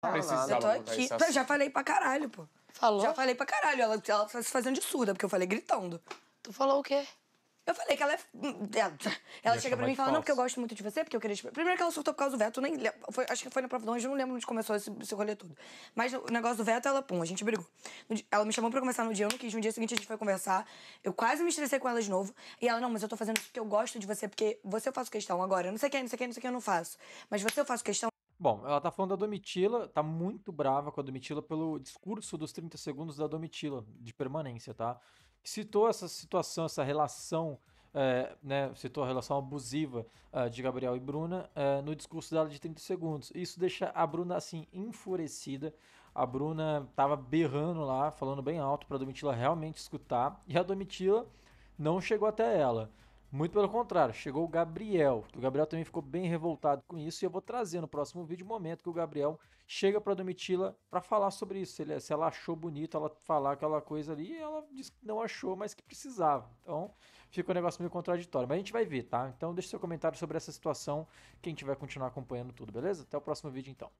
Precisava eu tô aqui. eu já falei pra caralho, pô. Falou? Já falei pra caralho. Ela, ela tá se fazendo de surda, porque eu falei gritando. Tu falou o quê? Eu falei que ela é. Hum, é ela, ela chega pra mim e fala: falso. Não, porque eu gosto muito de você, porque eu queria. Te... Primeiro que ela surtou por causa do veto, nem foi, acho que foi na prova do anjo, não lembro onde começou esse, esse rolê todo. Mas o negócio do veto, ela, pum, a gente brigou. Ela me chamou pra conversar no dia, eu não quis. No dia seguinte a gente foi conversar. Eu quase me estressei com ela de novo. E ela: Não, mas eu tô fazendo isso porque eu gosto de você, porque você eu faço questão agora. Não sei quem, não sei quem, não sei quem eu não faço. Mas você eu faço questão. Bom, ela tá falando da Domitila, tá muito brava com a Domitila pelo discurso dos 30 segundos da Domitila de permanência, tá? Citou essa situação, essa relação, é, né? Citou a relação abusiva uh, de Gabriel e Bruna uh, no discurso dela de 30 segundos. Isso deixa a Bruna assim enfurecida. A Bruna tava berrando lá, falando bem alto para a Domitila realmente escutar, e a Domitila não chegou até ela. Muito pelo contrário, chegou o Gabriel, que o Gabriel também ficou bem revoltado com isso, e eu vou trazer no próximo vídeo o momento que o Gabriel chega para Domitila para falar sobre isso, se, ele, se ela achou bonito ela falar aquela coisa ali, e ela disse que não achou, mas que precisava. Então, fica um negócio meio contraditório, mas a gente vai ver, tá? Então, deixa seu comentário sobre essa situação, quem tiver continuar acompanhando tudo, beleza? Até o próximo vídeo, então.